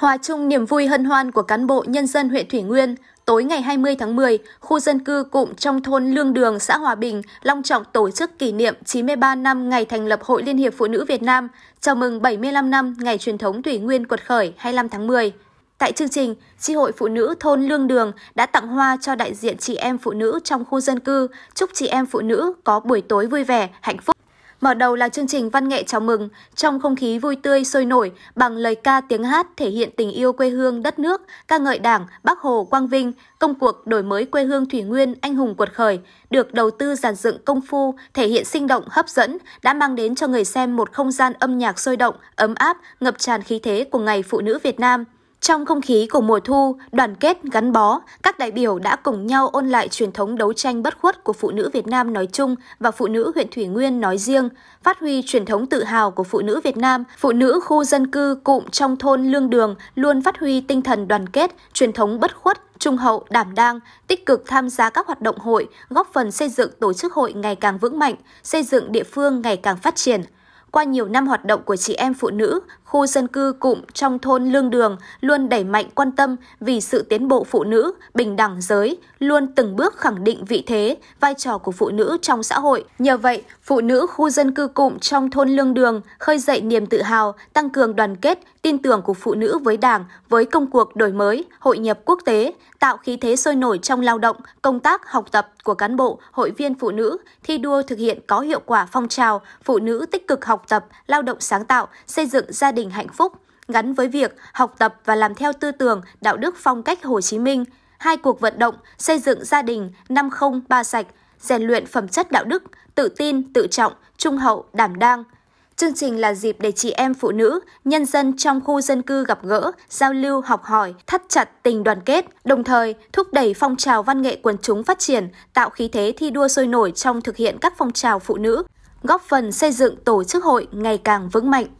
Hòa chung niềm vui hân hoan của cán bộ nhân dân huyện Thủy Nguyên, tối ngày 20 tháng 10, khu dân cư cụm trong thôn Lương Đường, xã Hòa Bình, long trọng tổ chức kỷ niệm 93 năm ngày thành lập Hội Liên hiệp Phụ nữ Việt Nam, chào mừng 75 năm ngày truyền thống Thủy Nguyên quật khởi 25 tháng 10. Tại chương trình, Tri hội Phụ nữ thôn Lương Đường đã tặng hoa cho đại diện chị em phụ nữ trong khu dân cư, chúc chị em phụ nữ có buổi tối vui vẻ, hạnh phúc. Mở đầu là chương trình văn nghệ chào mừng, trong không khí vui tươi sôi nổi bằng lời ca tiếng hát thể hiện tình yêu quê hương đất nước, ca ngợi Đảng, Bác Hồ, Quang Vinh, công cuộc đổi mới quê hương Thủy Nguyên, anh hùng cuột khởi, được đầu tư giàn dựng công phu, thể hiện sinh động, hấp dẫn, đã mang đến cho người xem một không gian âm nhạc sôi động, ấm áp, ngập tràn khí thế của Ngày Phụ nữ Việt Nam. Trong không khí của mùa thu, đoàn kết gắn bó, các đại biểu đã cùng nhau ôn lại truyền thống đấu tranh bất khuất của phụ nữ Việt Nam nói chung và phụ nữ huyện Thủy Nguyên nói riêng, phát huy truyền thống tự hào của phụ nữ Việt Nam, phụ nữ khu dân cư cụm trong thôn Lương Đường luôn phát huy tinh thần đoàn kết, truyền thống bất khuất, trung hậu, đảm đang, tích cực tham gia các hoạt động hội, góp phần xây dựng tổ chức hội ngày càng vững mạnh, xây dựng địa phương ngày càng phát triển. Qua nhiều năm hoạt động của chị em phụ nữ, khu dân cư cụm trong thôn Lương Đường luôn đẩy mạnh quan tâm vì sự tiến bộ phụ nữ, bình đẳng giới, luôn từng bước khẳng định vị thế, vai trò của phụ nữ trong xã hội. Nhờ vậy, phụ nữ khu dân cư cụm trong thôn Lương Đường khơi dậy niềm tự hào, tăng cường đoàn kết, tin tưởng của phụ nữ với Đảng, với công cuộc đổi mới, hội nhập quốc tế, tạo khí thế sôi nổi trong lao động, công tác, học tập của cán bộ, hội viên phụ nữ, thi đua thực hiện có hiệu quả phong trào phụ nữ tích cực học học tập, lao động sáng tạo, xây dựng gia đình hạnh phúc, gắn với việc học tập và làm theo tư tưởng, đạo đức phong cách Hồ Chí Minh, hai cuộc vận động xây dựng gia đình năm không ba sạch, rèn luyện phẩm chất đạo đức, tự tin, tự trọng, trung hậu, đảm đang. Chương trình là dịp để chị em phụ nữ, nhân dân trong khu dân cư gặp gỡ, giao lưu, học hỏi, thắt chặt tình đoàn kết, đồng thời thúc đẩy phong trào văn nghệ quần chúng phát triển, tạo khí thế thi đua sôi nổi trong thực hiện các phong trào phụ nữ góp phần xây dựng tổ chức hội ngày càng vững mạnh.